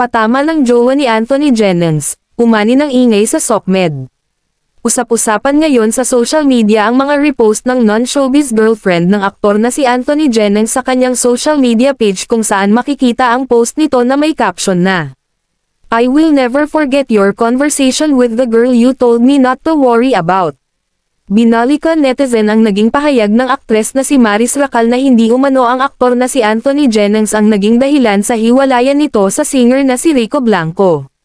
Patama ng jowa ni Anthony Jennings, umani ng ingay sa SOCMED. Usap-usapan ngayon sa social media ang mga repost ng non-showbiz girlfriend ng aktor na si Anthony Jennings sa kanyang social media page kung saan makikita ang post nito na may caption na I will never forget your conversation with the girl you told me not to worry about. Binalikan netizen ang naging pahayag ng aktres na si Maris Racal na hindi umano ang aktor na si Anthony Jennings ang naging dahilan sa hiwalayan nito sa singer na si Rico Blanco.